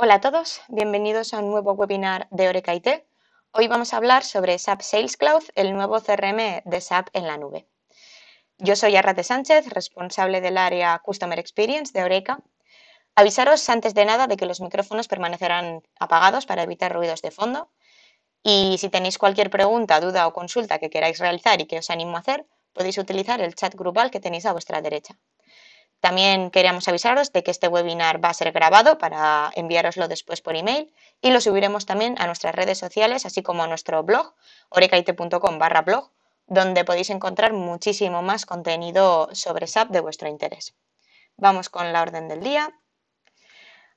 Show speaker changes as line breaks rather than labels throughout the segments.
Hola a todos, bienvenidos a un nuevo webinar de Oreca IT. Hoy vamos a hablar sobre SAP Sales Cloud, el nuevo CRM de SAP en la nube. Yo soy Arrate Sánchez, responsable del área Customer Experience de Oreca. Avisaros antes de nada de que los micrófonos permanecerán apagados para evitar ruidos de fondo. Y si tenéis cualquier pregunta, duda o consulta que queráis realizar y que os animo a hacer, podéis utilizar el chat grupal que tenéis a vuestra derecha. También queríamos avisaros de que este webinar va a ser grabado para enviaroslo después por email y lo subiremos también a nuestras redes sociales, así como a nuestro blog, orecaite.com barra blog, donde podéis encontrar muchísimo más contenido sobre SAP de vuestro interés. Vamos con la orden del día.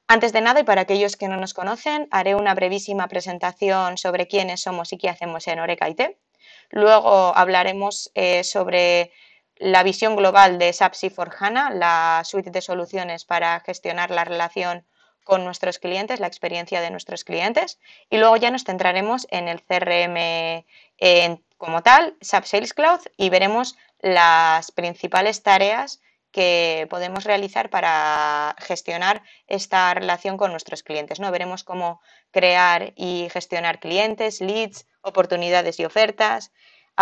Antes de nada, y para aquellos que no nos conocen, haré una brevísima presentación sobre quiénes somos y qué hacemos en Orecaite. Luego hablaremos eh, sobre la visión global de SAP C4 HANA, la suite de soluciones para gestionar la relación con nuestros clientes, la experiencia de nuestros clientes, y luego ya nos centraremos en el CRM como tal, SAP Sales Cloud, y veremos las principales tareas que podemos realizar para gestionar esta relación con nuestros clientes. ¿no? Veremos cómo crear y gestionar clientes, leads, oportunidades y ofertas,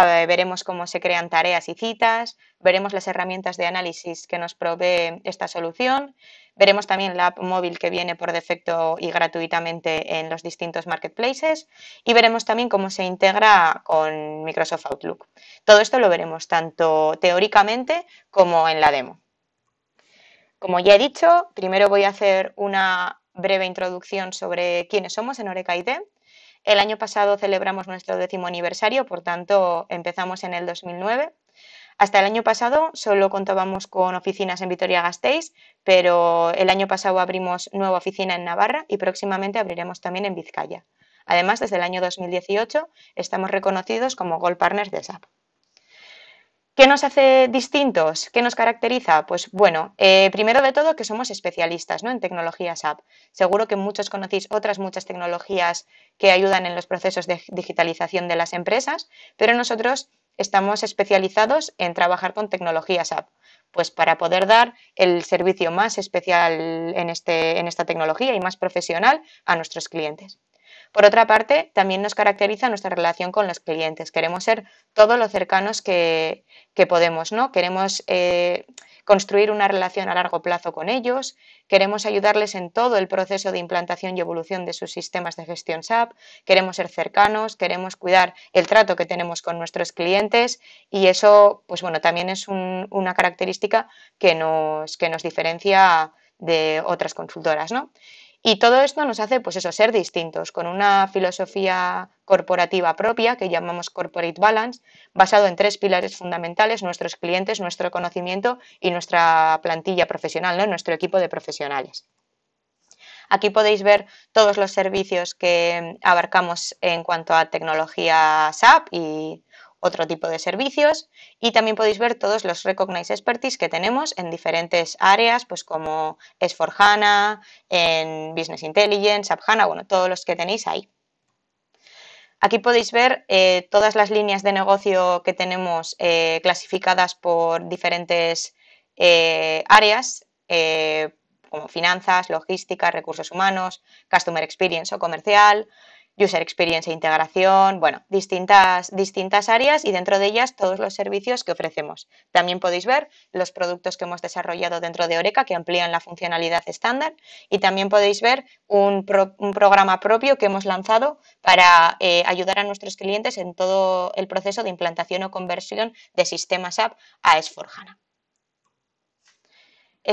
veremos cómo se crean tareas y citas, veremos las herramientas de análisis que nos provee esta solución, veremos también la app móvil que viene por defecto y gratuitamente en los distintos marketplaces y veremos también cómo se integra con Microsoft Outlook. Todo esto lo veremos tanto teóricamente como en la demo. Como ya he dicho, primero voy a hacer una breve introducción sobre quiénes somos en Oreca IT el año pasado celebramos nuestro décimo aniversario, por tanto empezamos en el 2009. Hasta el año pasado solo contábamos con oficinas en Vitoria-Gasteiz, pero el año pasado abrimos nueva oficina en Navarra y próximamente abriremos también en Vizcaya. Además, desde el año 2018 estamos reconocidos como Gold Partners de SAP. ¿Qué nos hace distintos? ¿Qué nos caracteriza? Pues bueno, eh, primero de todo que somos especialistas ¿no? en tecnologías app. Seguro que muchos conocéis otras muchas tecnologías que ayudan en los procesos de digitalización de las empresas, pero nosotros estamos especializados en trabajar con tecnologías app, pues para poder dar el servicio más especial en este, esta tecnología y más profesional a nuestros clientes. Por otra parte, también nos caracteriza nuestra relación con los clientes. Queremos ser todos lo cercanos que, podemos, ¿no? Queremos eh, construir una relación a largo plazo con ellos, queremos ayudarles en todo el proceso de implantación y evolución de sus sistemas de gestión SAP, queremos ser cercanos, queremos cuidar el trato que tenemos con nuestros clientes y eso, pues bueno, también es una característica que nos, que nos diferencia de otras consultoras, y todo esto nos hace, pues eso, ser distintos, con una filosofía corporativa propia que llamamos Corporate Balance, basado en tres pilares fundamentales, nuestros clientes, nuestro conocimiento y nuestra plantilla profesional, nuestro equipo de profesionales. Aquí podéis ver todos los servicios que abarcamos en cuanto a tecnología SAP y otro tipo de servicios y también podéis ver todos los Recognize Expertise que tenemos en diferentes áreas, pues como s hana en Business Intelligence, SAP bueno, todos los que tenéis ahí. Aquí podéis ver eh, todas las líneas de negocio que tenemos eh, clasificadas por diferentes eh, áreas, como finanzas, logística, recursos humanos, customer experience o comercial, user experience e integración, bueno, distintas, distintas áreas y dentro de ellas todos los servicios que ofrecemos. También podéis ver los productos que hemos desarrollado dentro de Oreca que amplían la funcionalidad estándar y también podéis ver un, programa propio que hemos lanzado para eh, ayudar a nuestros clientes en todo el proceso de implantación o conversión de sistemas app a s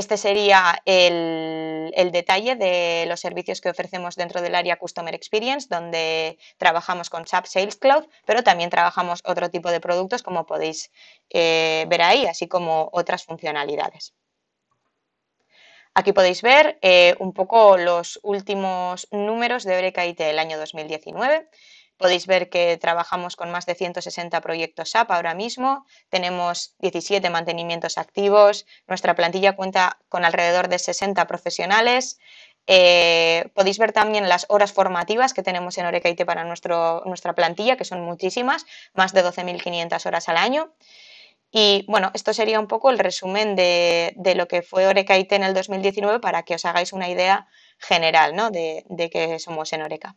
este sería el, detalle de los servicios que ofrecemos dentro del área Customer Experience, donde trabajamos con SAP Sales Cloud, pero también trabajamos otro tipo de productos, como podéis eh, ver ahí, así como otras funcionalidades. Aquí podéis ver eh, un poco los últimos números de Eureka del año 2019. Podéis ver que trabajamos con más de 160 proyectos SAP ahora mismo, tenemos 17 mantenimientos activos, nuestra plantilla cuenta con alrededor de 60 profesionales. Eh, podéis ver también las horas formativas que tenemos en Orecaite para nuestro, nuestra plantilla, que son muchísimas, más de 12.500 horas al año. Y bueno, esto sería un poco el resumen de, lo que fue Orecaite en el 2019 para que os hagáis una idea general de, de que somos en Oreca.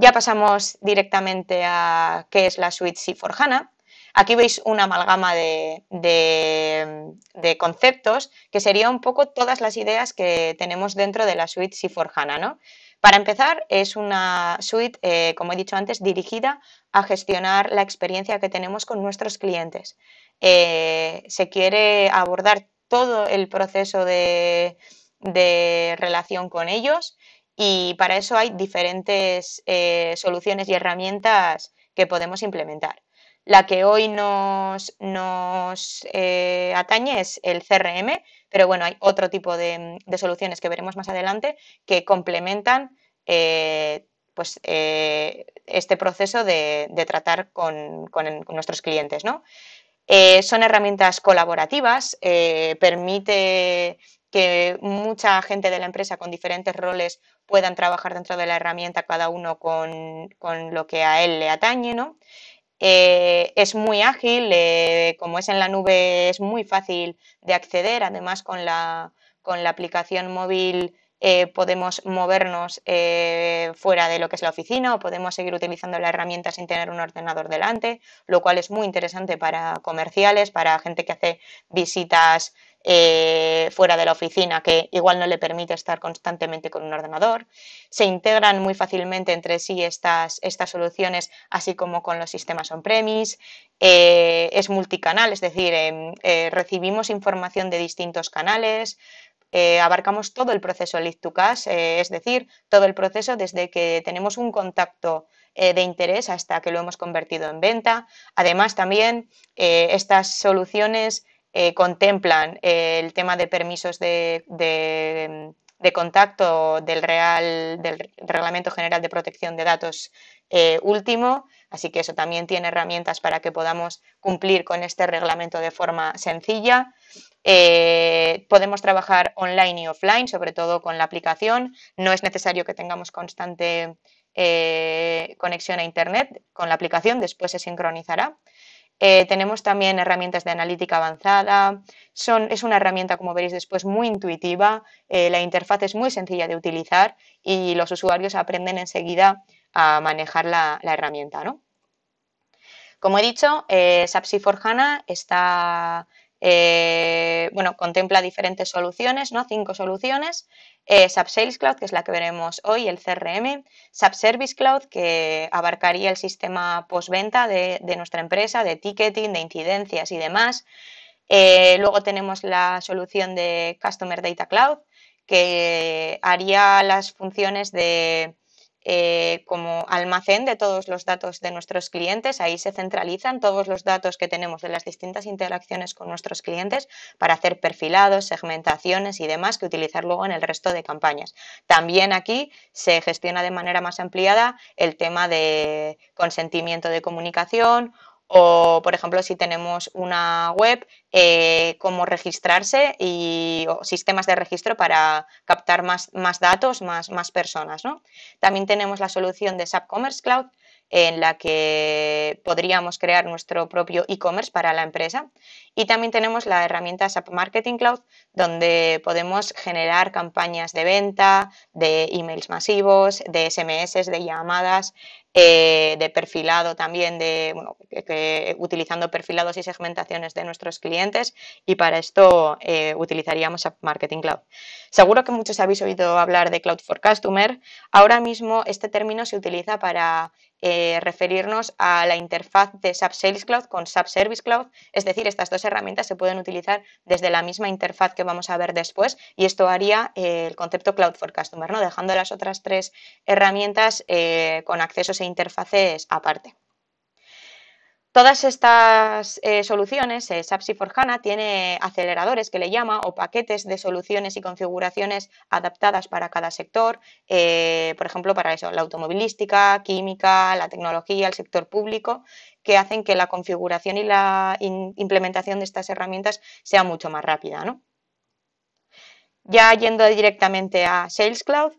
Ya pasamos directamente a qué es la suite C Forjana. Aquí veis una amalgama de, conceptos que sería un poco todas las ideas que tenemos dentro de la suite C Forjana, Para empezar, es una suite, eh, como he dicho antes, dirigida a gestionar la experiencia que tenemos con nuestros clientes. Eh, se quiere abordar todo el proceso de relación con ellos y para eso hay diferentes eh, soluciones y herramientas que podemos implementar. La que hoy nos, eh, atañe es el CRM, pero bueno, hay otro tipo de, soluciones que veremos más adelante que complementan eh, pues, este proceso de, tratar con, nuestros clientes. son herramientas colaborativas, permite que mucha gente de la empresa con diferentes roles puedan trabajar dentro de la herramienta, cada uno con, lo que a él le atañe, eh, es muy ágil, eh, como es en la nube, es muy fácil de acceder. Además, con la, aplicación móvil eh, podemos movernos fuera de lo que es la oficina o podemos seguir utilizando la herramienta sin tener un ordenador delante, lo cual es muy interesante para comerciales, para gente que hace visitas eh, fuera de la oficina, que igual no le permite estar constantemente con un ordenador. Se integran muy fácilmente entre sí estas, estas soluciones, así como con los sistemas on-premise. Eh, es multicanal, es decir, em, eh, recibimos información de distintos canales. abarcamos todo el proceso Lead to Cash, es decir, todo el proceso desde que tenemos un contacto de interés hasta que lo hemos convertido en venta. Además, también estas soluciones eh, contemplan eh, el tema de permisos mm, de, contacto del, Real, del Reglamento General de Protección de Datos eh, último, así que eso también tiene herramientas para que podamos cumplir con este reglamento de forma sencilla. podemos trabajar online y offline, sobre todo con la aplicación. No es necesario que tengamos constante conexión a Internet con la aplicación, después se sincronizará. Eh, tenemos también herramientas de analítica avanzada. Son, es una herramienta, como veréis después, muy intuitiva. Eh, la interfaz es muy sencilla de utilizar y los usuarios aprenden enseguida a manejar la, herramienta. Como he dicho, eh, SAP for HANA está, eh, bueno, contempla diferentes soluciones, ¿no? cinco soluciones. Eh, Subsales Cloud, que es la que veremos hoy, el CRM, SAP Service Cloud, que abarcaría el sistema postventa de, de nuestra empresa, de ticketing, de incidencias y demás. Eh, luego tenemos la solución de Customer Data Cloud, que haría las funciones de eh, como almacén de todos los datos de nuestros clientes. Ahí se centralizan todos los datos que tenemos de las distintas interacciones con nuestros clientes para hacer perfilados, segmentaciones y demás que utilizar luego en el resto de campañas. También aquí se gestiona de manera más ampliada el tema de consentimiento de comunicación o por ejemplo si tenemos una web, eh, cómo registrarse y sistemas de registro para captar más, datos, más, personas. ¿no? También tenemos la solución de SAP Commerce Cloud en la que podríamos crear nuestro propio e-commerce para la empresa. Y también tenemos la herramienta SAP Marketing Cloud, donde podemos generar campañas de venta, de emails masivos, de SMS, de llamadas, eh, de perfilado también, de, bueno, utilizando perfilados y segmentaciones de nuestros clientes y para esto eh, utilizaríamos App Marketing Cloud. Seguro que muchos habéis oído hablar de Cloud for Customer. Ahora mismo este término se utiliza para eh, referirnos a la interfaz de SAP Sales Cloud con SAP Service Cloud. Es decir, estas dos herramientas se pueden utilizar desde la misma interfaz que vamos a ver después y esto haría el concepto Cloud for Customer, ¿no? dejando las otras tres herramientas con accesos interfaces aparte. Todas estas eh, soluciones, eh, SAP for HANA tiene aceleradores que le llama o paquetes de soluciones y configuraciones adaptadas para cada sector, eh, por ejemplo, para eso, la automovilística, química, la tecnología, el sector público, que hacen que la configuración y la implementación de estas herramientas sea mucho más rápida. ¿no? Ya yendo directamente a Sales Cloud,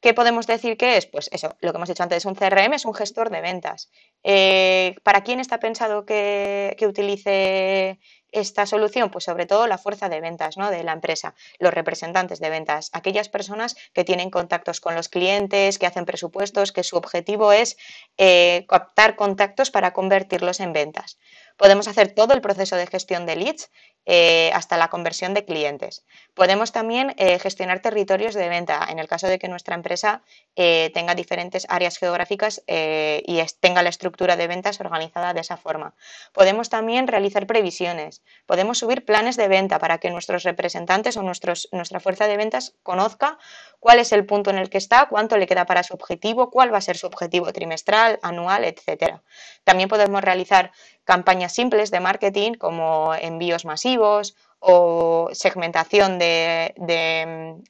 ¿Qué podemos decir que es? Pues eso, lo que hemos dicho antes, un CRM es un gestor de ventas. Eh, ¿Para quién está pensado que, utilice esta solución? Pues sobre todo la fuerza de ventas de la empresa, los representantes de ventas, aquellas personas que tienen contactos con los clientes, que hacen presupuestos, que su objetivo es eh, captar contactos para convertirlos en ventas. Podemos hacer todo el proceso de gestión de leads eh, hasta la conversión de clientes. Podemos también eh, gestionar territorios de venta en el caso de que nuestra empresa eh, tenga diferentes áreas geográficas y tenga la estructura de ventas organizada de esa forma. Podemos también realizar previsiones. Podemos subir planes de venta para que nuestros representantes o nuestra fuerza de ventas conozca cuál es el punto en el que está, cuánto le queda para su objetivo, cuál va a ser su objetivo trimestral, anual, etc. También podemos realizar campañas simples de marketing como envíos masivos o segmentación de,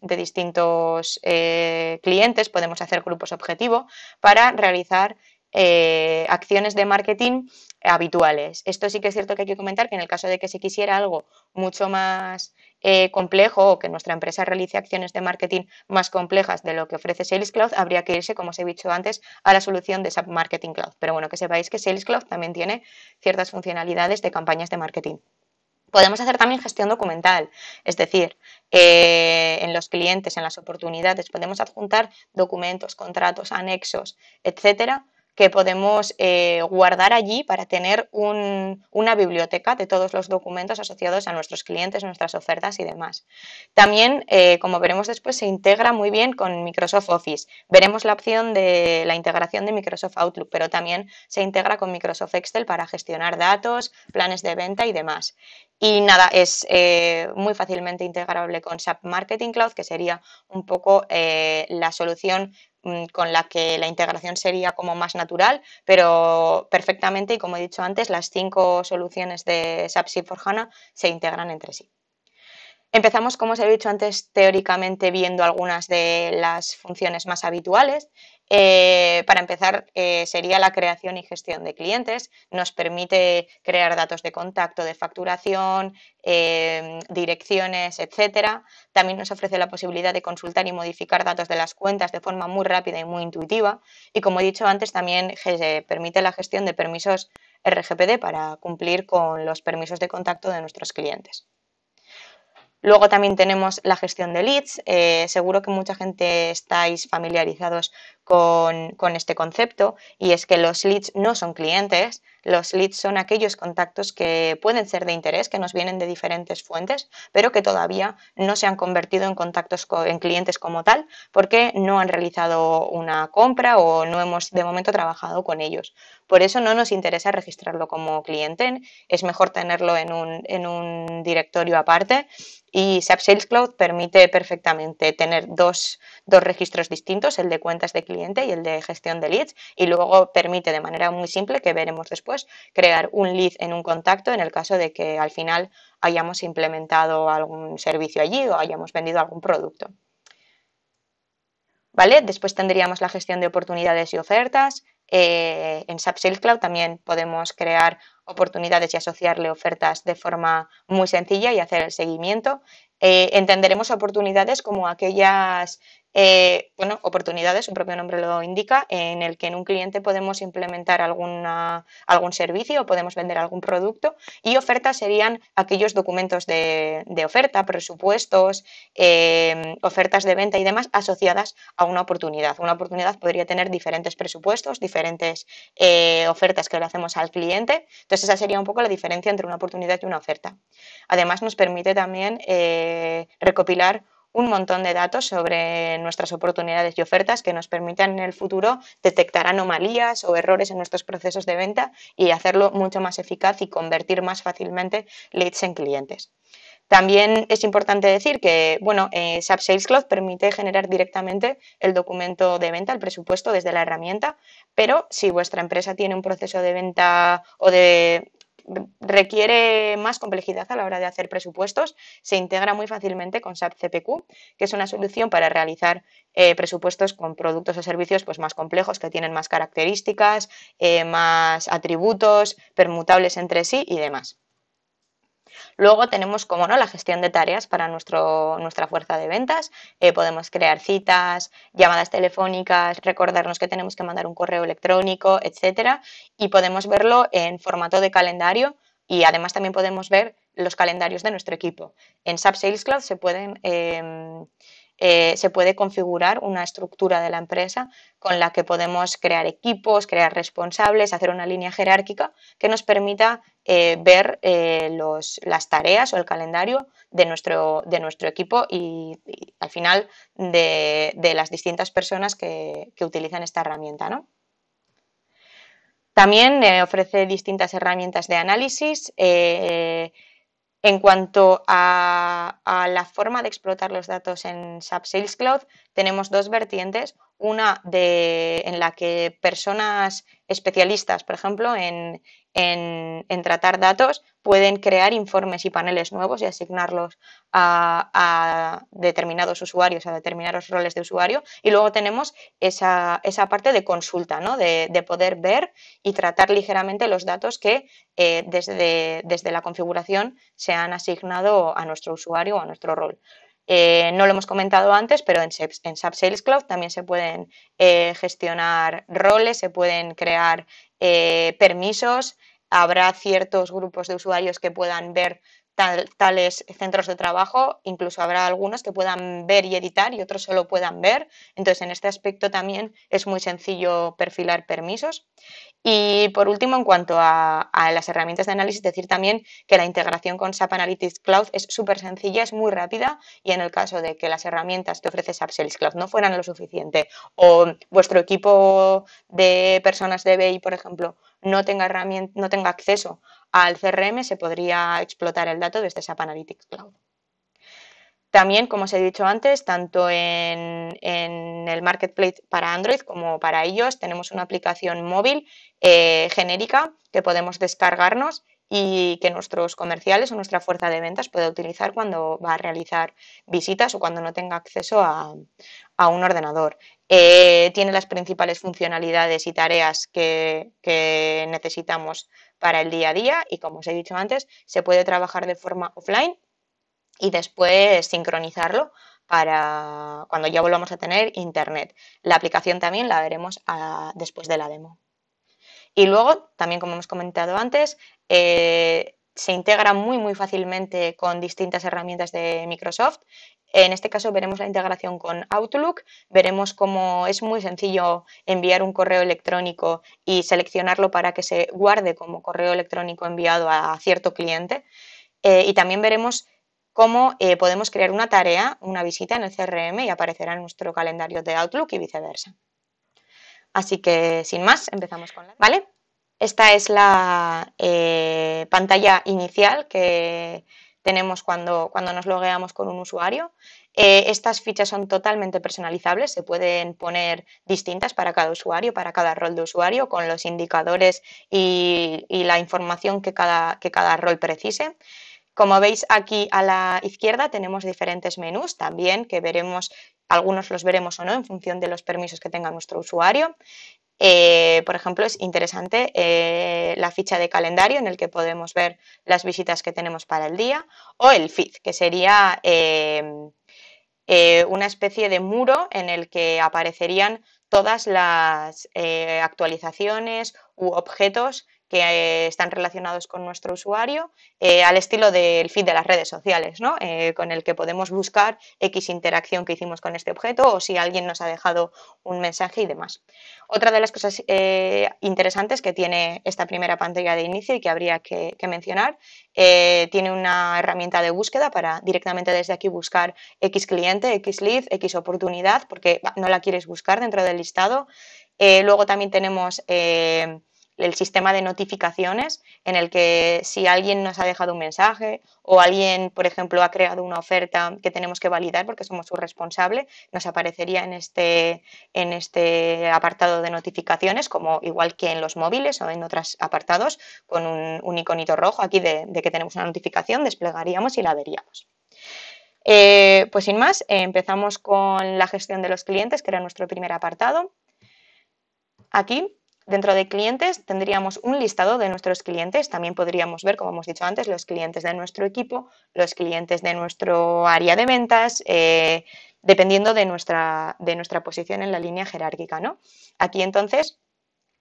distintos eh, clientes, podemos hacer grupos objetivo para realizar eh, acciones de marketing habituales. Esto sí que es cierto que hay que comentar que en el caso de que se quisiera algo mucho más eh, complejo o que nuestra empresa realice acciones de marketing más complejas de lo que ofrece Sales Cloud, habría que irse, como os he dicho antes, a la solución de SAP Marketing Cloud. Pero bueno, que sepáis que Sales Cloud también tiene ciertas funcionalidades de campañas de marketing. Podemos hacer también gestión documental, es decir, eh, en los clientes, en las oportunidades, podemos adjuntar documentos, contratos, anexos, etcétera, que podemos eh, guardar allí para tener una biblioteca de todos los documentos asociados a nuestros clientes, nuestras ofertas y demás. También, eh, como veremos después, se integra muy bien con Microsoft Office. Veremos la opción de la integración de Microsoft Outlook, pero también se integra con Microsoft Excel para gestionar datos, planes de venta y demás. Y nada, es eh, muy fácilmente integrable con SAP Marketing Cloud, que sería un poco eh, la solución mm, con la que la integración sería como más natural, pero perfectamente, y como he dicho antes, las cinco soluciones de SAP SIP for HANA se integran entre sí. Empezamos, como os he dicho antes, teóricamente viendo algunas de las funciones más habituales eh, para empezar, eh, sería la creación y gestión de clientes. Nos permite crear datos de contacto, de facturación, em, direcciones, etcétera. También nos ofrece la posibilidad de consultar y modificar datos de las cuentas de forma muy rápida y muy intuitiva. Y como he dicho antes, también eh, permite la gestión de permisos RGPD para cumplir con los permisos de contacto de nuestros clientes. Luego también tenemos la gestión de leads. seguro que mucha gente estáis familiarizados con, este concepto y es que los leads no son clientes, los leads son aquellos contactos que pueden ser de interés, que nos vienen de diferentes fuentes, pero que todavía no se han convertido en contactos en clientes como tal porque no han realizado una compra o no hemos de momento trabajado con ellos. Por eso no nos interesa registrarlo como cliente, es mejor tenerlo en un, en un directorio aparte y SAP Sales Cloud permite perfectamente tener dos, dos registros distintos, el de cuentas de clientes y el de gestión de leads y luego permite de manera muy simple que veremos después crear un lead en un contacto en el caso de que al final hayamos implementado algún servicio allí o hayamos vendido algún producto. ¿Vale? Después tendríamos la gestión de oportunidades y ofertas. Eh, en SAP Sales Cloud también podemos crear oportunidades y asociarle ofertas de forma muy sencilla y hacer el seguimiento. Eh, entenderemos oportunidades como aquellas eh, bueno, oportunidades, su propio nombre lo indica, en el que en un cliente podemos implementar algún servicio o podemos vender algún producto y ofertas serían aquellos documentos de, oferta, presupuestos, em, ofertas de venta y demás asociadas a una oportunidad. Una oportunidad podría tener diferentes presupuestos, diferentes eh, ofertas que le hacemos al cliente. Entonces esa sería un poco la diferencia entre una oportunidad y una oferta. Además nos permite también eh, recopilar un montón de datos sobre nuestras oportunidades y ofertas que nos permitan en el futuro detectar anomalías o errores en nuestros procesos de venta y hacerlo mucho más eficaz y convertir más fácilmente leads en clientes. También es importante decir que, bueno, eh, SAP Sales Cloud permite generar directamente el documento de venta, el presupuesto, desde la herramienta, pero si vuestra empresa tiene un proceso de venta o de requiere más complejidad a la hora de hacer presupuestos, se integra muy fácilmente con SAP CPQ, que es una solución para realizar eh, presupuestos con productos o servicios pues, más complejos, que tienen más características, eh, más atributos, permutables entre sí y demás. Luego tenemos, como no, la gestión de tareas para nuestro, nuestra fuerza de ventas. Eh, podemos crear citas, llamadas telefónicas, recordarnos que tenemos que mandar un correo electrónico, etc. Y podemos verlo en formato de calendario y además también podemos ver los calendarios de nuestro equipo. En SAP Sales Cloud se pueden em, eh, se puede configurar una estructura de la empresa con la que podemos crear equipos, crear responsables, hacer una línea jerárquica que nos permita eh, ver eh, las tareas o el calendario de nuestro, de nuestro equipo y, al final de, las distintas personas que, que utilizan esta herramienta. ¿no? También ofrece distintas herramientas de análisis en cuanto a la forma de explotar los datos en SAP Sales Cloud, tenemos dos vertientes, una en la que personas especialistas, por ejemplo, en, tratar datos, pueden crear informes y paneles nuevos y asignarlos a, determinados usuarios, a determinados roles de usuario. Y luego tenemos esa, parte de consulta, de, poder ver y tratar ligeramente los datos que eh, desde, desde la configuración se han asignado a nuestro usuario o a nuestro rol. Eh, no lo hemos comentado antes, pero en, en Sales Cloud también se pueden eh, gestionar roles, se pueden crear eh, permisos, habrá ciertos grupos de usuarios que puedan ver tales centros de trabajo, incluso habrá algunos que puedan ver y editar y otros solo puedan ver. Entonces, en este aspecto también es muy sencillo perfilar permisos. Y por último, en cuanto a, las herramientas de análisis, decir también que la integración con SAP Analytics Cloud es súper sencilla, es muy rápida y en el caso de que las herramientas que ofrece SAP Sales Cloud no fueran lo suficiente o vuestro equipo de personas de BI, por ejemplo, no tenga, no tenga acceso al CRM se podría explotar el dato desde SAP Analytics Cloud. También, como os he dicho antes, tanto en, el Marketplace para Android como para ellos tenemos una aplicación móvil eh, genérica que podemos descargarnos y que nuestros comerciales o nuestra fuerza de ventas puede utilizar cuando va a realizar visitas o cuando no tenga acceso a, un ordenador. Eh, tiene las principales funcionalidades y tareas que, que necesitamos para el día a día y como os he dicho antes, se puede trabajar de forma offline y después sincronizarlo para cuando ya volvamos a tener internet. La aplicación también la veremos ah, después de la demo. Y luego, también como hemos comentado antes, eh, se integra muy muy fácilmente con distintas herramientas de Microsoft en este caso veremos la integración con Outlook, veremos cómo es muy sencillo enviar un correo electrónico y seleccionarlo para que se guarde como correo electrónico enviado a cierto cliente. Eh, y también veremos cómo eh, podemos crear una tarea, una visita en el CRM y aparecerá en nuestro calendario de Outlook y viceversa. Así que sin más, empezamos con la... ¿Vale? Esta es la eh, pantalla inicial que tenemos cuando, cuando nos logueamos con un usuario. Eh, estas fichas son totalmente personalizables, se pueden poner distintas para cada usuario, para cada rol de usuario, con los indicadores y, la información que cada, que cada rol precise. Como veis aquí a la izquierda tenemos diferentes menús también que veremos, algunos los veremos o no en función de los permisos que tenga nuestro usuario. Eh, por ejemplo, es interesante eh, la ficha de calendario en el que podemos ver las visitas que tenemos para el día o el feed, que sería em, eh, una especie de muro en el que aparecerían todas las actualizaciones u objetos que eh, están relacionados con nuestro usuario, eh, al estilo del feed de las redes sociales, ¿no? Eh, con el que podemos buscar X interacción que hicimos con este objeto o si alguien nos ha dejado un mensaje y demás. Otra de las cosas interesantes que tiene esta primera pantalla de inicio y que habría que, que mencionar, tiene una herramienta de búsqueda para directamente desde aquí buscar X cliente, X lead, X oportunidad, porque no la quieres buscar dentro del listado. luego también tenemos el sistema de notificaciones en el que si alguien nos ha dejado un mensaje o alguien, por ejemplo, ha creado una oferta que tenemos que validar porque somos su responsable, nos aparecería en este, en este apartado de notificaciones, como igual que en los móviles o en otros apartados, con un, iconito rojo aquí de, que tenemos una notificación, desplegaríamos y la veríamos. Eh, pues sin más, empezamos con la gestión de los clientes, que era nuestro primer apartado. Aquí Dentro de clientes tendríamos un listado de nuestros clientes. También podríamos ver, como hemos dicho antes, los clientes de nuestro equipo, los clientes de nuestro área de ventas, eh, dependiendo de nuestra, de nuestra posición en la línea jerárquica. ¿no? Aquí entonces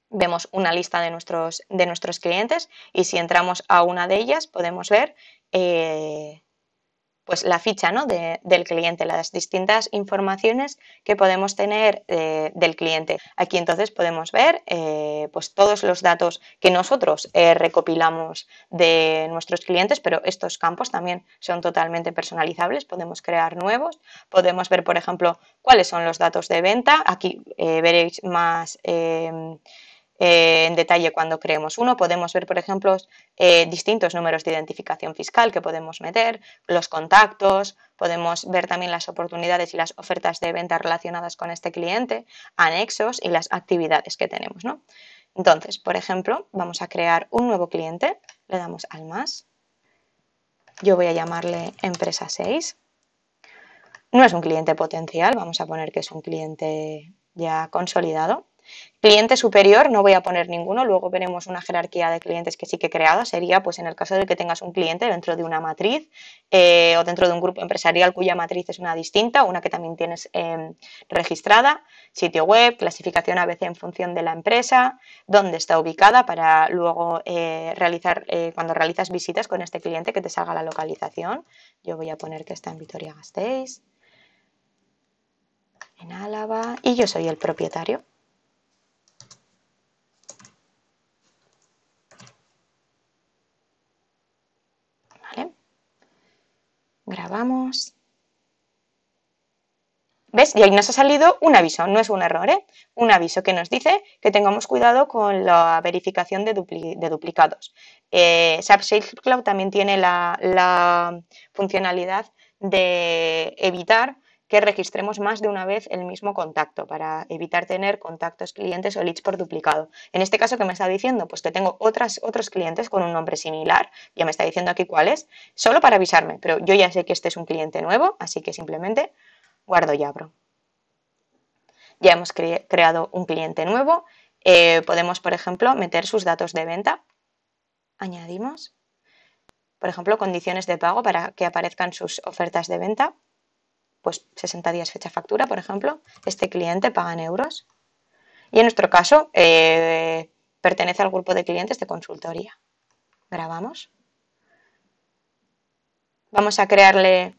vemos una lista de nuestros, de nuestros clientes y si entramos a una de ellas podemos ver eh, pues la ficha ¿no? del cliente, las distintas informaciones que podemos tener eh, del cliente. Aquí entonces podemos ver eh, pues todos los datos que nosotros eh, recopilamos de nuestros clientes, pero estos campos también son totalmente personalizables, podemos crear nuevos, podemos ver por ejemplo cuáles son los datos de venta, aquí veréis más eh, en detalle cuando creemos uno. Podemos ver, por ejemplo, eh, distintos números de identificación fiscal que podemos meter, los contactos, podemos ver también las oportunidades y las ofertas de venta relacionadas con este cliente, anexos y las actividades que tenemos. Entonces, por ejemplo, vamos a crear un nuevo cliente, le damos al más, yo voy a llamarle empresa 6. No es un cliente potencial, vamos a poner que es un cliente ya consolidado. Cliente superior, no voy a poner ninguno, luego veremos una jerarquía de clientes que sí que he creado, sería pues en el caso de que tengas un cliente dentro de una matriz eh, o dentro de un grupo empresarial cuya matriz es una distinta, una que también tienes em, registrada, sitio web, clasificación ABC en función de la empresa, dónde está ubicada para luego eh, realizar, eh, cuando realizas visitas con este cliente que te salga la localización. Yo voy a poner que está en Vitoria-Gasteiz en Álava y yo soy el propietario. Grabamos. ¿Ves? Y ahí nos ha salido un aviso, no es un error, ¿eh? Un aviso que nos dice que tengamos cuidado con la verificación de, duplicados. Eh, SAP Cloud también tiene la, la funcionalidad de evitar que registremos más de una vez el mismo contacto para evitar tener contactos clientes o leads por duplicado. En este caso, ¿qué me está diciendo? Pues que tengo otras, otros clientes con un nombre similar, ya me está diciendo aquí cuál solo para avisarme, pero yo ya sé que este es un cliente nuevo, así que simplemente guardo y abro. Ya hemos creado un cliente nuevo, eh, podemos, por ejemplo, meter sus datos de venta, añadimos, por ejemplo, condiciones de pago para que aparezcan sus ofertas de venta pues 60 días fecha factura, por ejemplo, este cliente paga en euros. Y en nuestro caso, eh, pertenece al grupo de clientes de consultoría. Grabamos. Vamos a crearle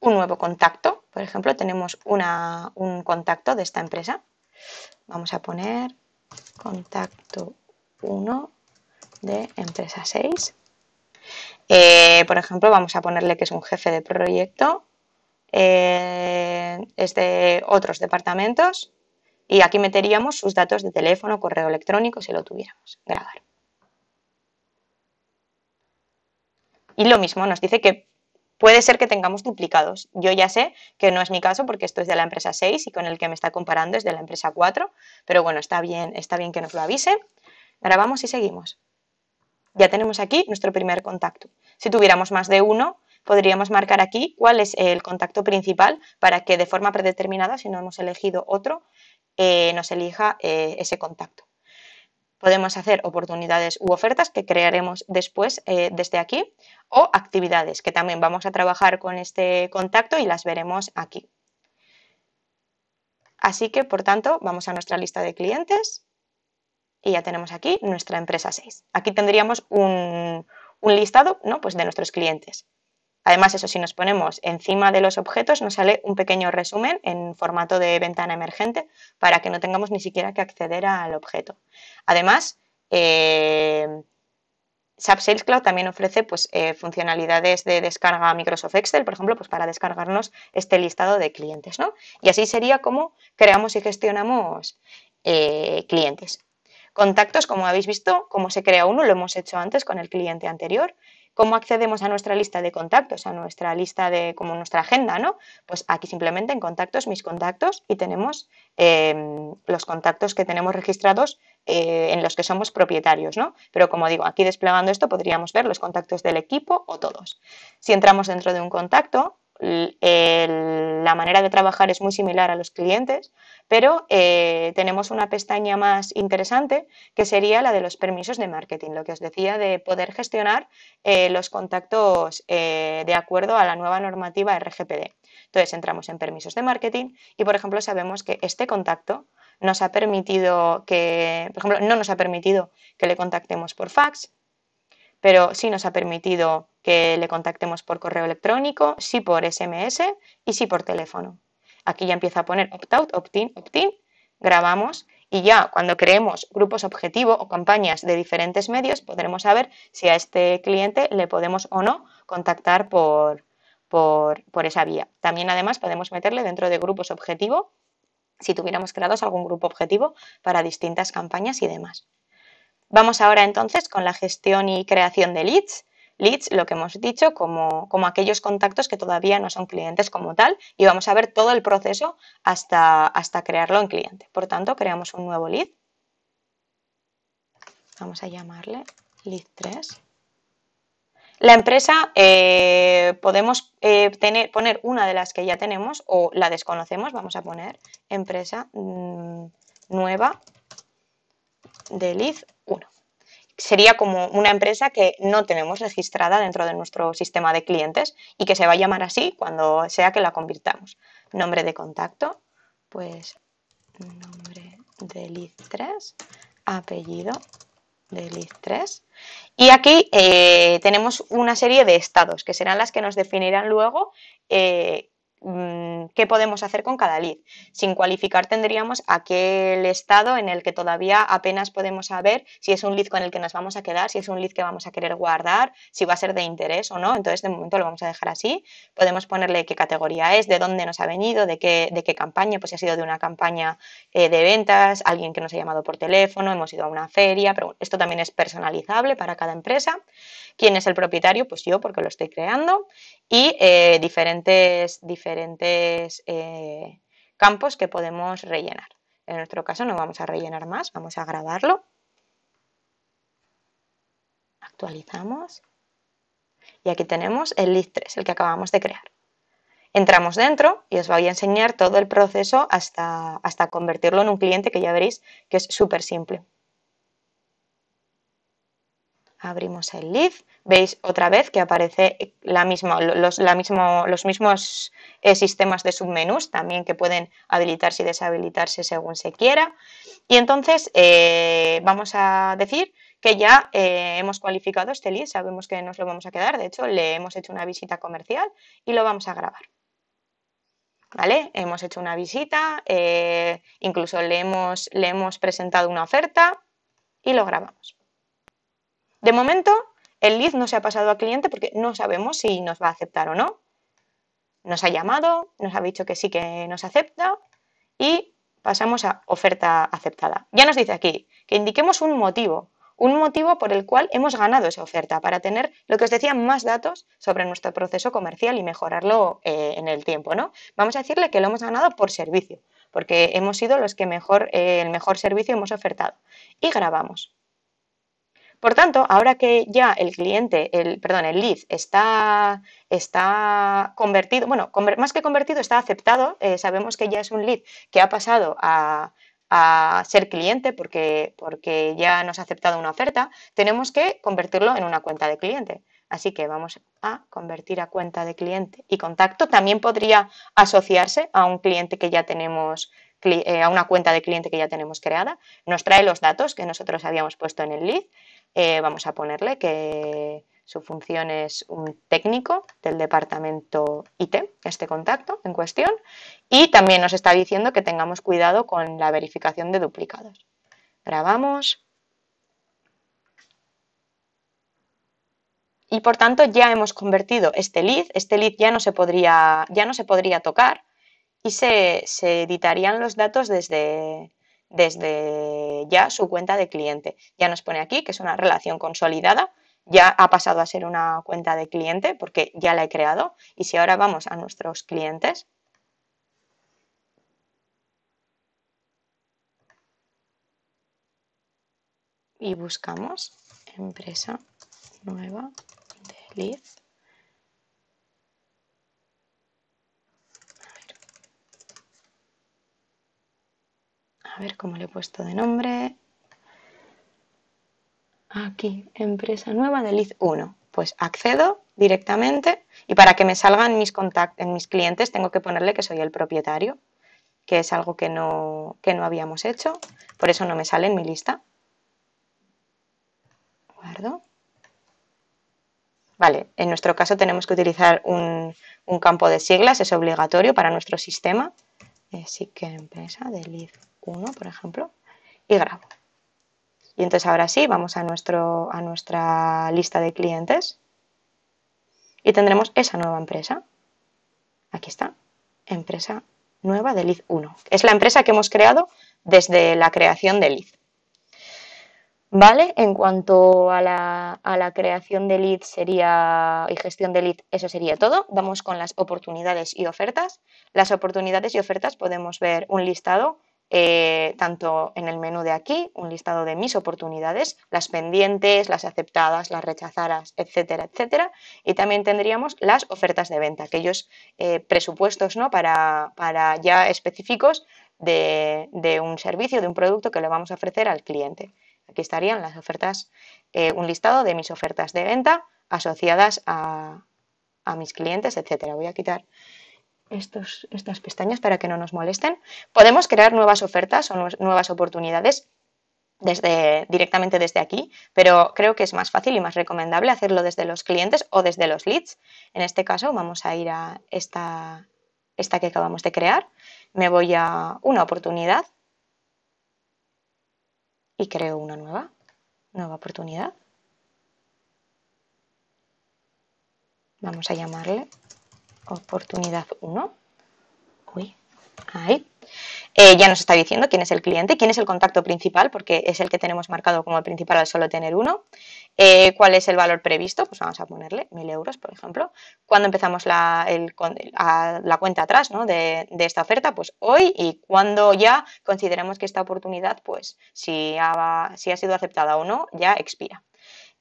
un nuevo contacto. Por ejemplo, tenemos un contacto de esta empresa. Vamos a poner contacto 1 de empresa 6. Eh, por ejemplo, vamos a ponerle que es un jefe de proyecto eh, este, otros departamentos y aquí meteríamos sus datos de teléfono, correo electrónico si lo tuviéramos. Grabar. Y lo mismo, nos dice que puede ser que tengamos duplicados. Yo ya sé que no es mi caso porque esto es de la empresa 6 y con el que me está comparando es de la empresa 4, pero bueno, está bien, está bien que nos lo avise. Grabamos y seguimos. Ya tenemos aquí nuestro primer contacto. Si tuviéramos más de uno, podríamos marcar aquí cuál es el contacto principal para que de forma predeterminada, si no hemos elegido otro, eh, nos elija eh, ese contacto. Podemos hacer oportunidades u ofertas que crearemos después eh, desde aquí o actividades que también vamos a trabajar con este contacto y las veremos aquí. Así que, por tanto, vamos a nuestra lista de clientes y ya tenemos aquí nuestra empresa 6. Aquí tendríamos un, listado pues de nuestros clientes. Además, eso, si nos ponemos encima de los objetos, nos sale un pequeño resumen en formato de ventana emergente para que no tengamos ni siquiera que acceder al objeto. Además, eh, SAP Sales Cloud también ofrece pues, eh, funcionalidades de descarga a Microsoft Excel, por ejemplo, pues para descargarnos este listado de clientes. Y así sería como creamos y gestionamos eh, clientes. Contactos, como habéis visto, cómo se crea uno, lo hemos hecho antes con el cliente anterior. ¿Cómo accedemos a nuestra lista de contactos, a nuestra lista de como nuestra agenda, no? Pues aquí simplemente en contactos, mis contactos y tenemos em, los contactos que tenemos registrados eh, en los que somos propietarios, ¿no? Pero como digo, aquí desplegando esto podríamos ver los contactos del equipo o todos. Si entramos dentro de un contacto, la manera de trabajar es muy similar a los clientes, pero eh, tenemos una pestaña más interesante que sería la de los permisos de marketing, lo que os decía de poder gestionar eh, los contactos eh, de acuerdo a la nueva normativa RGPD. Entonces entramos en permisos de marketing y, por ejemplo, sabemos que este contacto no nos ha permitido que le contactemos por fax, pero sí nos ha permitido que le contactemos por correo electrónico, sí por SMS y sí por teléfono. Aquí ya empieza a poner opt-out, opt-in, opt-in, grabamos y ya cuando creemos grupos objetivo o campañas de diferentes medios podremos saber si a este cliente le podemos o no contactar por, esa vía. También además podemos meterle dentro de grupos objetivo si tuviéramos creados algún grupo objetivo para distintas campañas y demás. Vamos ahora entonces con la gestión y creación de leads. Leads, lo que hemos dicho, como, aquellos contactos que todavía no son clientes como tal y vamos a ver todo el proceso hasta, hasta crearlo en cliente. Por tanto, creamos un nuevo lead. Vamos a llamarle lead 3. La empresa eh, podemos eh, tener, poner una de las que ya tenemos o la desconocemos, vamos a poner empresa mm, nueva de lead uno. Sería como una empresa que no tenemos registrada dentro de nuestro sistema de clientes y que se va a llamar así cuando sea que la convirtamos. Nombre de contacto, pues nombre de LID3, apellido de Y aquí eh, tenemos una serie de estados que serán las que nos definirán luego eh, Mm, qué podemos hacer con cada lead. Sin cualificar tendríamos aquel estado en el que todavía apenas podemos saber si es un lead con el que nos vamos a quedar, si es un lead que vamos a querer guardar, si va a ser de interés o no. Entonces, de momento lo vamos a dejar así. Podemos ponerle qué categoría es, de dónde nos ha venido, de qué, de qué campaña, pues si ha sido de una campaña eh, de ventas, alguien que nos ha llamado por teléfono, hemos ido a una feria, pero esto también es personalizable para cada empresa. ¿Quién es el propietario? Pues yo, porque lo estoy creando. Y eh, diferentes diferentes eh, campos que podemos rellenar. En nuestro caso no vamos a rellenar más, vamos a grabarlo. Actualizamos. Y aquí tenemos el list 3, el que acabamos de crear. Entramos dentro y os voy a enseñar todo el proceso hasta, hasta convertirlo en un cliente que ya veréis que es súper simple abrimos el lead, veis otra vez que aparece la los, la mismo, los mismos eh, sistemas de submenús también que pueden habilitarse y deshabilitarse según se quiera. Y entonces eh, vamos a decir que ya eh, hemos cualificado este lead, sabemos que nos lo vamos a quedar, de hecho le hemos hecho una visita comercial y lo vamos a grabar. ¿Vale? Hemos hecho una visita, incluso le hemos presentado una oferta y lo grabamos. De momento, el lead no se ha pasado al cliente porque no sabemos si nos va a aceptar o no. Nos ha llamado, nos ha dicho que sí que nos acepta y pasamos a oferta aceptada. Ya nos dice aquí que indiquemos un motivo, un motivo por el cual hemos ganado esa oferta, para tener lo que os decía, más datos sobre nuestro proceso comercial y mejorarlo eh, en el tiempo. ¿no? Vamos a decirle que lo hemos ganado por servicio, porque hemos sido los que mejor, eh, el mejor servicio hemos ofertado. Y grabamos. Por tanto, ahora que ya el cliente, el, perdón, el lead está, está convertido, bueno, más que convertido, está aceptado, eh, sabemos que ya es un lead que ha pasado a, ser cliente porque, porque ya nos ha aceptado una oferta, tenemos que convertirlo en una cuenta de cliente. Así que vamos a convertir a cuenta de cliente y contacto. También podría asociarse a un cliente que ya tenemos eh, a una cuenta de cliente que ya tenemos creada, nos trae los datos que nosotros habíamos puesto en el lead eh, vamos a ponerle que su función es un técnico del departamento IT, este contacto en cuestión, y también nos está diciendo que tengamos cuidado con la verificación de duplicados. Grabamos. Y por tanto ya hemos convertido este lead, este lead ya no se podría, ya no se podría tocar y se editarían los datos desde, desde ya su cuenta de cliente. Ya nos pone aquí que es una relación consolidada, ya ha pasado a ser una cuenta de cliente porque ya la he creado. Y si ahora vamos a nuestros clientes, y buscamos empresa nueva de Leeds. a ver cómo le he puesto de nombre. Aquí, empresa nueva de Liz 1. Pues accedo directamente y para que me salgan mis en mis clientes tengo que ponerle que soy el propietario, que es algo que no, no habíamos hecho, por eso no me sale en mi lista. Guardo. Vale, en nuestro caso tenemos que utilizar un, un campo de siglas, es obligatorio para nuestro sistema. Sí que empresa de lead 1, por ejemplo, y grabo. Y entonces ahora sí, vamos a, nuestro, a nuestra lista de clientes y tendremos esa nueva empresa. Aquí está, empresa nueva de lead 1. Es la empresa que hemos creado desde la creación de lead. ¿Vale? En cuanto a la, creación de leads sería, y gestión de leads, eso sería todo. Vamos con las oportunidades y ofertas. Las oportunidades y ofertas podemos ver un listado, eh, tanto en el menú de aquí, un listado de mis oportunidades, las pendientes, las aceptadas, las rechazadas, etcétera, etcétera. Y también tendríamos las ofertas de venta, aquellos eh, presupuestos ¿no? para, ya específicos de un servicio, de un producto que le vamos a ofrecer al cliente. Aquí estarían las ofertas, eh, un listado de mis ofertas de venta asociadas a, mis clientes, etcétera. Voy a quitar estos, estas pestañas para que no nos molesten. Podemos crear nuevas ofertas o nuevas oportunidades desde, directamente desde aquí, pero creo que es más fácil y más recomendable hacerlo desde los clientes o desde los leads. En este caso vamos a ir a esta, esta que acabamos de crear. Me voy a una oportunidad y creo una nueva, nueva oportunidad. Vamos a llamarle oportunidad 1. Uy, ahí. Eh, ya nos está diciendo quién es el cliente, quién es el contacto principal, porque es el que tenemos marcado como el principal al solo tener uno. Eh, ¿Cuál es el valor previsto? Pues vamos a ponerle 1.000 euros, por ejemplo. ¿Cuándo empezamos la, cuenta atrás de, esta oferta? Pues hoy y cuando ya consideremos que esta oportunidad, pues si ha, si ha sido aceptada o no, ya expira.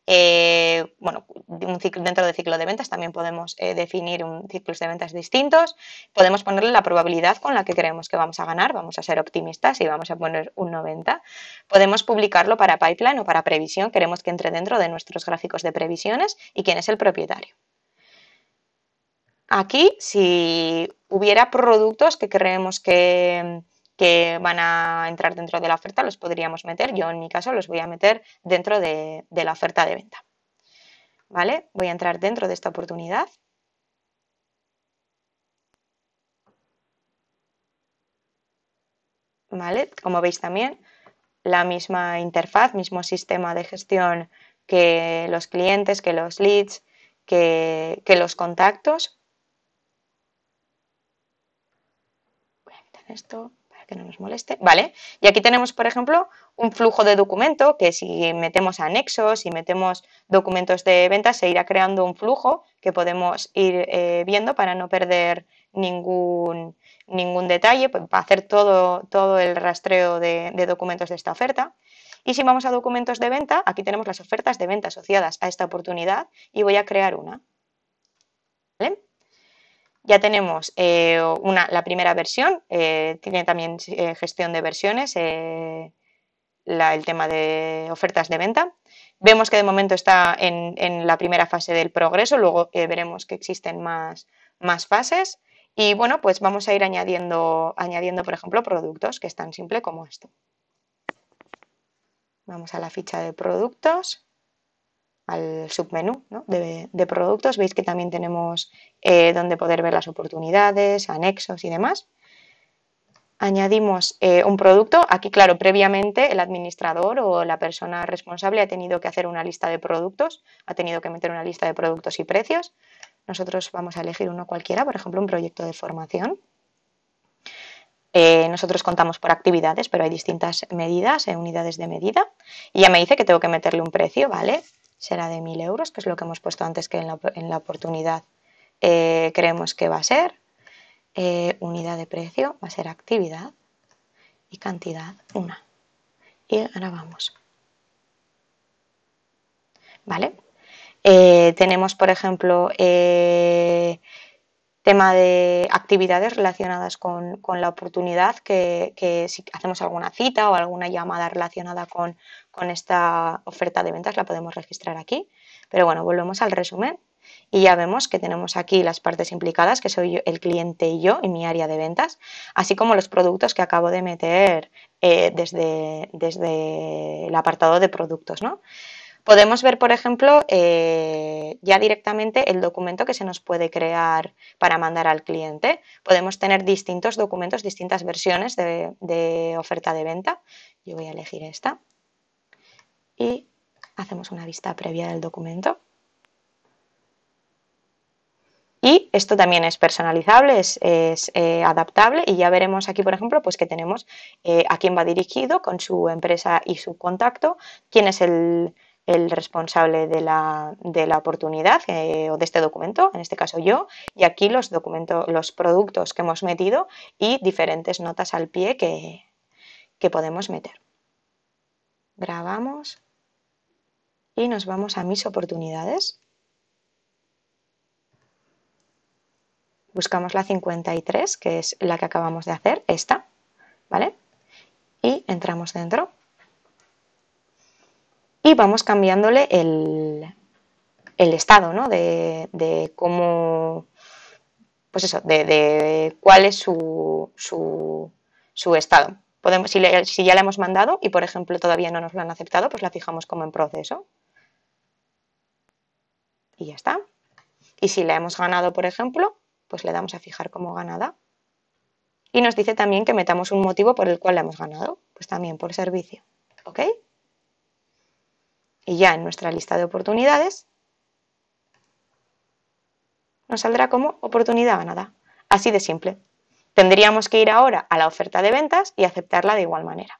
Eh, bueno, dentro del ciclo de ventas también podemos eh, definir un ciclos de ventas distintos. Podemos ponerle la probabilidad con la que creemos que vamos a ganar. Vamos a ser optimistas y vamos a poner un 90. Podemos publicarlo para pipeline o para previsión. Queremos que entre dentro de nuestros gráficos de previsiones y quién es el propietario. Aquí, si hubiera productos que creemos que que van a entrar dentro de la oferta los podríamos meter. Yo en mi caso los voy a meter dentro de, la oferta de venta. ¿Vale? Voy a entrar dentro de esta oportunidad. ¿Vale? Como veis también, la misma interfaz, mismo sistema de gestión que los clientes, que los leads, que, que los contactos. Voy a quitar esto que no nos moleste, ¿vale? Y aquí tenemos, por ejemplo, un flujo de documento que si metemos anexos, y metemos documentos de venta, se irá creando un flujo que podemos ir eh, viendo para no perder ningún, ningún detalle, para pues, hacer todo, todo el rastreo de, documentos de esta oferta. Y si vamos a documentos de venta, aquí tenemos las ofertas de venta asociadas a esta oportunidad y voy a crear una. ¿Vale? Ya tenemos eh, la primera versión, eh, tiene también eh, gestión de versiones, el tema de ofertas de venta. Vemos que de momento está en, la primera fase del progreso, luego veremos que existen más, más fases. Y bueno, pues vamos a ir añadiendo, añadiendo, por ejemplo, productos, que es tan simple como esto. Vamos a la ficha de productos al submenú de, productos. Veis que también tenemos eh, donde poder ver las oportunidades, anexos y demás. Añadimos eh, un producto. Aquí, claro, previamente el administrador o la persona responsable ha tenido que hacer una lista de productos, ha tenido que meter una lista de productos y precios. Nosotros vamos a elegir uno cualquiera, por ejemplo, un proyecto de formación. Eh, nosotros contamos por actividades, pero hay distintas medidas, unidades de medida. Y ya me dice que tengo que meterle un precio, ¿vale? será de 1.000 euros, que es lo que hemos puesto antes que en la, oportunidad eh, creemos que va a ser. Eh, unidad de precio va a ser actividad y cantidad 1. Y ahora vamos. ¿Vale? Eh, tenemos, por ejemplo, tema de actividades relacionadas con, la oportunidad, que, si hacemos alguna cita o alguna llamada relacionada con, esta oferta de ventas la podemos registrar aquí. Pero bueno, volvemos al resumen y ya vemos que tenemos aquí las partes implicadas, que soy el cliente y yo y mi área de ventas, así como los productos que acabo de meter eh, desde, desde el apartado de productos, ¿no? Podemos ver, por ejemplo, eh, ya directamente el documento que se nos puede crear para mandar al cliente. Podemos tener distintos documentos, distintas versiones de, oferta de venta. Yo voy a elegir esta y hacemos una vista previa del documento. Y esto también es personalizable, es, eh, adaptable y ya veremos aquí, por ejemplo, pues que tenemos eh, a quién va dirigido con su empresa y su contacto, quién es el, el responsable de la, oportunidad eh, o de este documento, en este caso yo, y aquí los, documentos, los productos que hemos metido y diferentes notas al pie que, que podemos meter. Grabamos y nos vamos a mis oportunidades. Buscamos la 53, que es la que acabamos de hacer, esta, ¿vale? Y entramos dentro y vamos cambiándole el, estado, ¿no? De, cómo, pues eso, de, cuál es su, estado. Podemos, si, si, ya la hemos mandado y, por ejemplo, todavía no nos lo han aceptado, pues la fijamos como en proceso. Y ya está. Y si la hemos ganado, por ejemplo, pues le damos a fijar como ganada. Y nos dice también que metamos un motivo por el cual la hemos ganado, pues también por servicio. ¿Ok? Y ya en nuestra lista de oportunidades nos saldrá como oportunidad ganada. Así de simple. Tendríamos que ir ahora a la oferta de ventas y aceptarla de igual manera.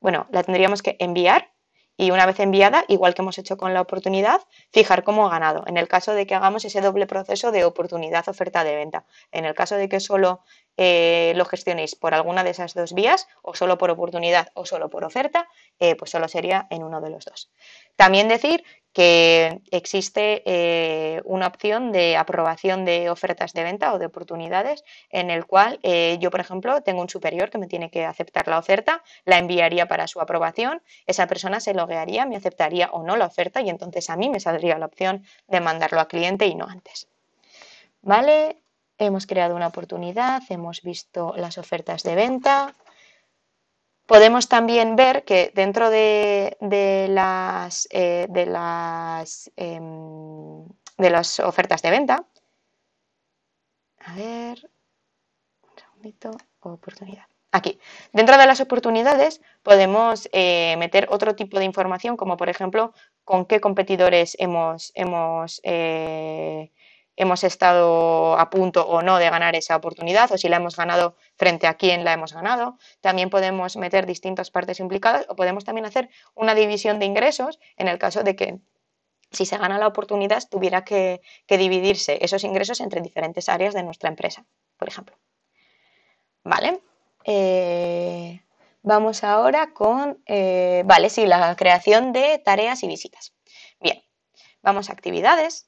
Bueno, la tendríamos que enviar y una vez enviada, igual que hemos hecho con la oportunidad, fijar cómo ha ganado, en el caso de que hagamos ese doble proceso de oportunidad, oferta de venta. En el caso de que solo eh, lo gestionéis por alguna de esas dos vías, o solo por oportunidad o solo por oferta, eh, pues solo sería en uno de los dos. También decir que existe eh, una opción de aprobación de ofertas de venta o de oportunidades en el cual eh, yo, por ejemplo, tengo un superior que me tiene que aceptar la oferta, la enviaría para su aprobación, esa persona se loguearía, me aceptaría o no la oferta y entonces a mí me saldría la opción de mandarlo al cliente y no antes. ¿Vale? Hemos creado una oportunidad, hemos visto las ofertas de venta, Podemos también ver que dentro de, las, de, las eh, em, de las ofertas de venta, a ver, un segundito, oportunidad. Aquí, dentro de las oportunidades podemos eh, meter otro tipo de información, como por ejemplo con qué competidores hemos, hemos eh, hemos estado a punto o no de ganar esa oportunidad o si la hemos ganado frente a quién la hemos ganado. También podemos meter distintas partes implicadas o podemos también hacer una división de ingresos en el caso de que si se gana la oportunidad tuviera que, dividirse esos ingresos entre diferentes áreas de nuestra empresa, por ejemplo. Vale. Eh, vamos ahora con, eh, vale, sí, la creación de tareas y visitas. Bien, vamos a actividades.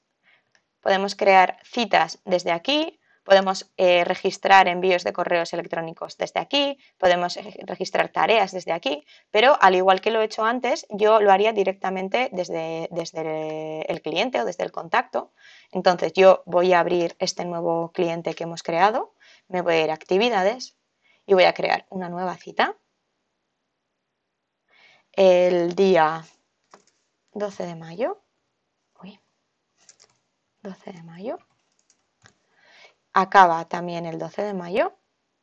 Podemos crear citas desde aquí, podemos eh, registrar envíos de correos electrónicos desde aquí, podemos eh, registrar tareas desde aquí, pero al igual que lo he hecho antes, yo lo haría directamente desde, desde el cliente o desde el contacto. Entonces yo voy a abrir este nuevo cliente que hemos creado, me voy a ir a actividades y voy a crear una nueva cita. El día 12 de mayo 12 de mayo. Acaba también el 12 de mayo,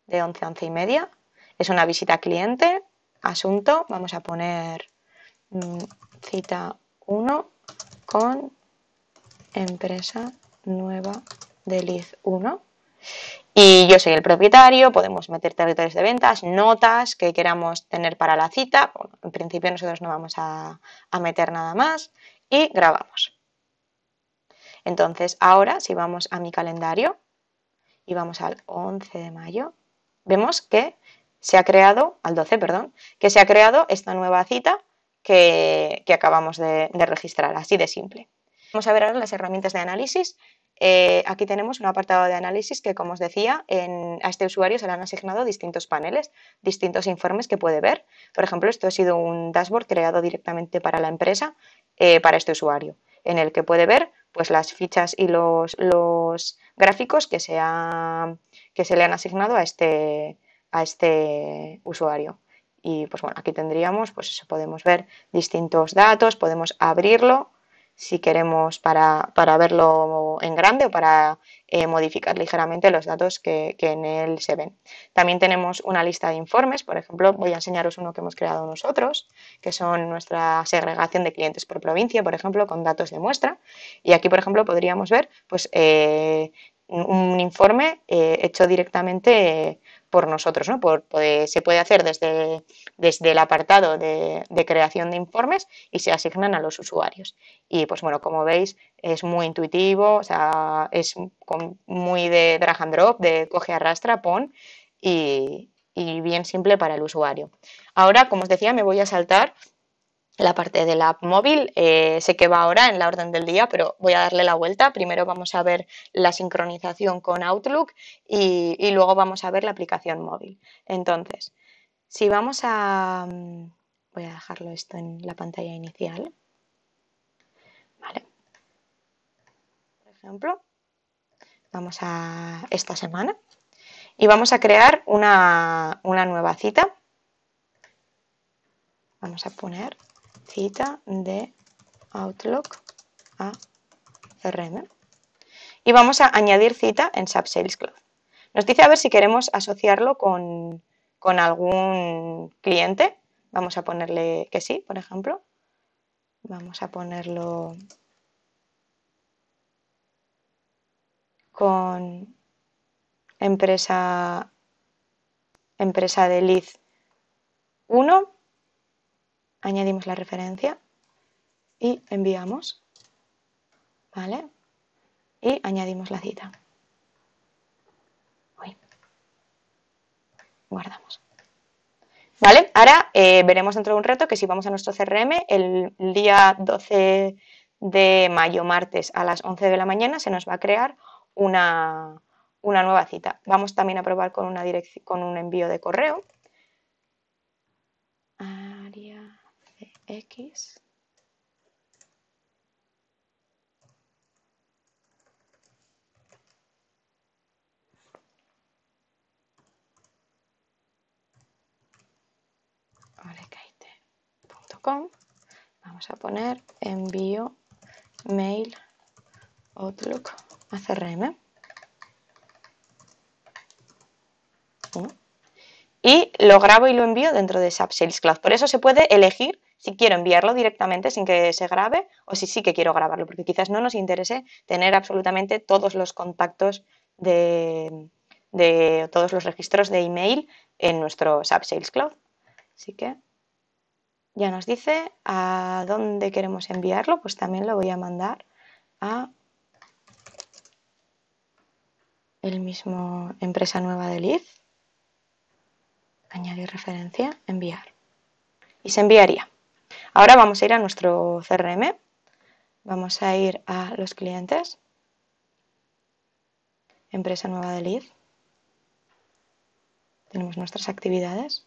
de 11 a 11 y media. Es una visita cliente, asunto, vamos a poner mm, cita 1 con empresa nueva de Liz 1. Y yo soy el propietario, podemos meter territorios de ventas, notas que queramos tener para la cita. en principio nosotros no vamos a, a meter nada más y grabamos. Entonces, ahora si vamos a mi calendario y vamos al 11 de mayo, vemos que se ha creado, al 12, perdón, que se ha creado esta nueva cita que, acabamos de, registrar, así de simple. Vamos a ver ahora las herramientas de análisis. Eh, aquí tenemos un apartado de análisis que, como os decía, en, a este usuario se le han asignado distintos paneles, distintos informes que puede ver. Por ejemplo, esto ha sido un dashboard creado directamente para la empresa, eh, para este usuario, en el que puede ver pues las fichas y los, los gráficos que se, que se le han asignado a este, a este usuario. Y pues bueno, aquí tendríamos, pues eso, podemos ver distintos datos, podemos abrirlo si queremos para, verlo en grande o para eh, modificar ligeramente los datos que, en él se ven. También tenemos una lista de informes, por ejemplo, voy a enseñaros uno que hemos creado nosotros, que son nuestra segregación de clientes por provincia, por ejemplo, con datos de muestra. Y aquí, por ejemplo, podríamos ver pues, eh, un informe eh, hecho directamente por nosotros, ¿no? se puede hacer desde, desde el apartado de, creación de informes y se asignan a los usuarios. Y pues bueno, como veis, es muy intuitivo, o sea, es muy de drag and drop, de coge, arrastra, pon y, y bien simple para el usuario. Ahora, como os decía, me voy a saltar la parte de la app móvil. Eh, sé que va ahora en la orden del día, pero voy a darle la vuelta. Primero vamos a ver la sincronización con Outlook y, luego vamos a ver la aplicación móvil. Entonces, si vamos a... Mm, voy a dejarlo esto en la pantalla inicial. Vale. Por ejemplo, vamos a esta semana y vamos a crear una, una nueva cita. Vamos a poner cita de Outlook a CRM. Y vamos a añadir cita en SAP Sales Cloud. Nos dice a ver si queremos asociarlo con, con algún cliente. Vamos a ponerle que sí, por ejemplo. Vamos a ponerlo con empresa, empresa de Liz 1 añadimos la referencia y enviamos, ¿vale? Y añadimos la cita. Guardamos. ¿Vale? Ahora eh, veremos dentro de un reto que si vamos a nuestro CRM el día 12 de mayo, martes, a las 11 de la mañana, se nos va a crear una, nueva cita. Vamos también a probar con, una con un envío de correo x vamos a poner envío mail outlook a CRM uh. y lo grabo y lo envío dentro de SAP Sales Cloud. Por eso se puede elegir si quiero enviarlo directamente sin que se grabe o si sí que quiero grabarlo, porque quizás no nos interese tener absolutamente todos los contactos de, todos los registros de email en nuestro SAP Sales Cloud. Así que ya nos dice a dónde queremos enviarlo, pues también lo voy a mandar a el mismo empresa nueva de lead, añadir referencia, enviar. Y se enviaría. Ahora vamos a ir a nuestro CRM. Vamos a ir a los clientes. Empresa nueva de Tenemos nuestras actividades.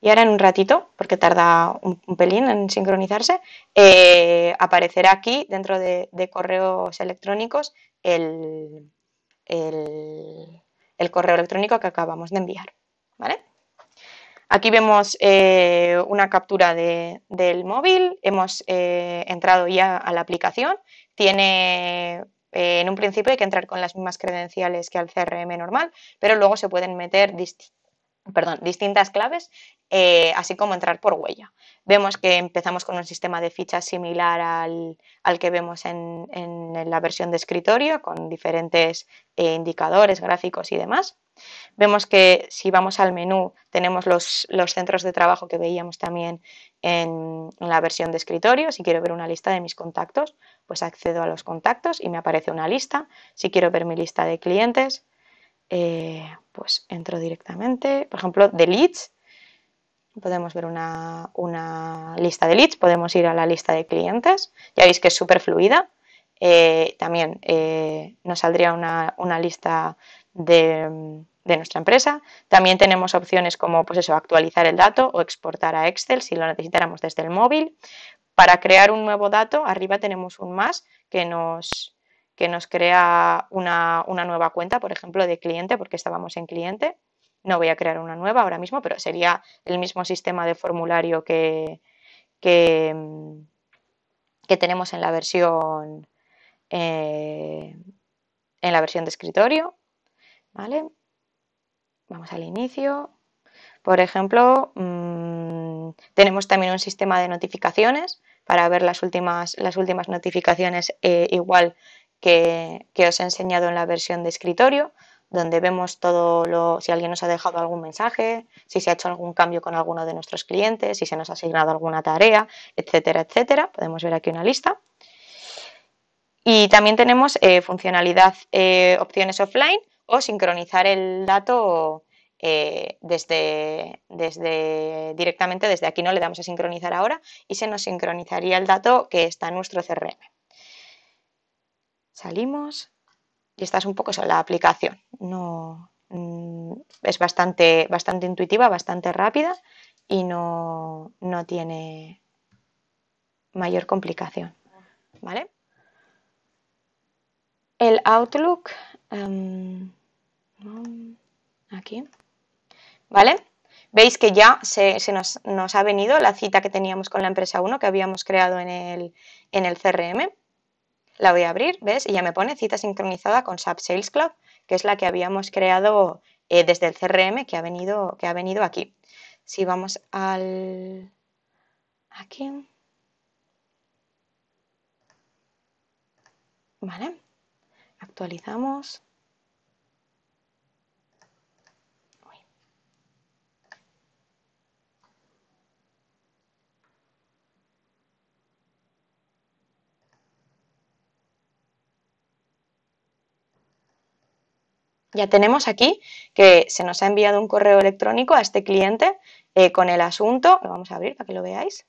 Y ahora en un ratito, porque tarda un, pelín en sincronizarse, eh, aparecerá aquí dentro de, correos electrónicos el, el correo electrónico que acabamos de enviar. ¿Vale? Aquí vemos eh, una captura del móvil, hemos eh, entrado ya a la aplicación, tiene eh, en un principio hay que entrar con las mismas credenciales que al CRM normal, pero luego se pueden meter distintas claves, así como entrar por huella. Vemos que empezamos con un sistema de fichas similar al, que vemos en, la versión de escritorio, con diferentes indicadores, gráficos y demás. Vemos que si vamos al menú tenemos los, centros de trabajo que veíamos también en, la versión de escritorio. Si quiero ver una lista de mis contactos, pues accedo a los contactos y me aparece una lista. Si quiero ver mi lista de clientes, eh, pues entro directamente. Por ejemplo, de leads, podemos ver una, lista de leads, podemos ir a la lista de clientes, ya veis que es súper fluida. Eh, también eh, nos saldría una, una lista de, de nuestra empresa. También tenemos opciones como pues eso, actualizar el dato o exportar a Excel si lo necesitáramos desde el móvil. Para crear un nuevo dato, arriba tenemos un más que nos, que nos crea una, nueva cuenta, por ejemplo, de cliente, porque estábamos en cliente. No voy a crear una nueva ahora mismo, pero sería el mismo sistema de formulario que, que, tenemos en la versión eh, en la versión de escritorio. ¿vale? Vamos al inicio. Por ejemplo, mm, tenemos también un sistema de notificaciones para ver las últimas, las últimas notificaciones eh, igual que, que, os he enseñado en la versión de escritorio, donde vemos todo lo, si alguien nos ha dejado algún mensaje, si se ha hecho algún cambio con alguno de nuestros clientes, si se nos ha asignado alguna tarea, etcétera, etcétera. Podemos ver aquí una lista. Y también tenemos eh, funcionalidad eh, opciones offline, o sincronizar el dato eh, desde, desde, directamente desde aquí, no le damos a sincronizar ahora y se nos sincronizaría el dato que está en nuestro CRM. Salimos y esta es un poco la aplicación, no, mm, es bastante, bastante intuitiva, bastante rápida y no, tiene mayor complicación. ¿vale? El Outlook... Em, Mm, aquí. ¿Vale? Veis que ya se, nos, ha venido la cita que teníamos con la empresa 1 que habíamos creado en el, CRM. La voy a abrir, ¿ves? Y ya me pone cita sincronizada con SAP Sales Club, que es la que habíamos creado eh, desde el CRM que ha venido, que ha venido aquí. Si vamos al... aquí... Vale, actualizamos. Ya tenemos aquí que se nos ha enviado un correo electrónico a este cliente eh, con el asunto, lo vamos a abrir para que lo veáis.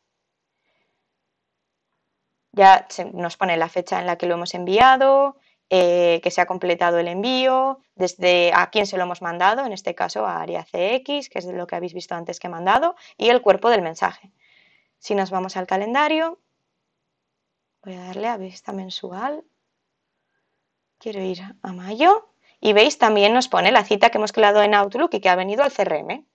Ya nos pone la fecha en la que lo hemos enviado, eh, que se ha completado el envío, desde a quién se lo hemos mandado, en este caso a área CX, que es lo que habéis visto antes que he mandado, y el cuerpo del mensaje. Si nos vamos al calendario, voy a darle a vista mensual, quiero ir a mayo, y veis, también nos pone la cita que hemos creado en Outlook y que ha venido al CRM.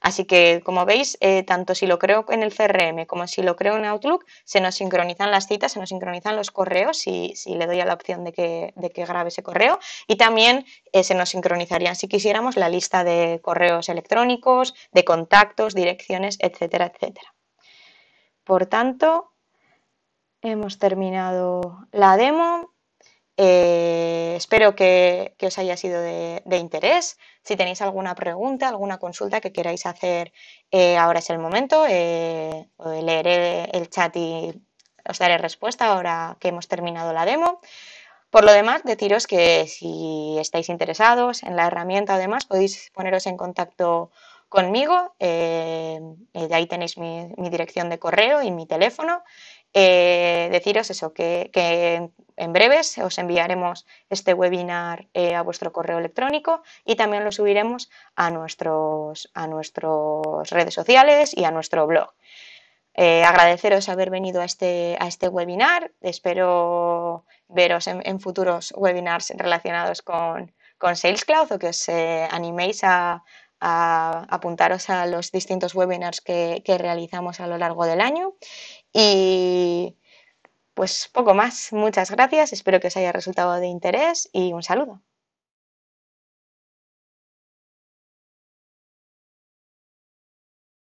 Así que, como veis, eh, tanto si lo creo en el CRM como si lo creo en Outlook, se nos sincronizan las citas, se nos sincronizan los correos si, si le doy a la opción de que, grabe ese correo. Y también eh, se nos sincronizarían, si quisiéramos, la lista de correos electrónicos, de contactos, direcciones, etcétera, etcétera. Por tanto, hemos terminado la demo. Eh, espero que, os haya sido de, interés. Si tenéis alguna pregunta, alguna consulta que queráis hacer, eh, ahora es el momento. Eh, leeré el chat y os daré respuesta ahora que hemos terminado la demo. Por lo demás, deciros que si estáis interesados en la herramienta o demás, podéis poneros en contacto conmigo. de ahí tenéis mi dirección de correo y mi teléfono. Eh, deciros eso, que, en breves os enviaremos este webinar eh, a vuestro correo electrónico y también lo subiremos a nuestros a nuestras redes sociales y a nuestro blog. Eh, agradeceros haber venido a este, a este webinar. Espero veros en, futuros webinars relacionados con, con, Sales o que os animéis a, apuntaros a los distintos webinars que, realizamos a lo largo del año y pues poco más. Muchas gracias. Espero que os haya resultado de interés y un saludo.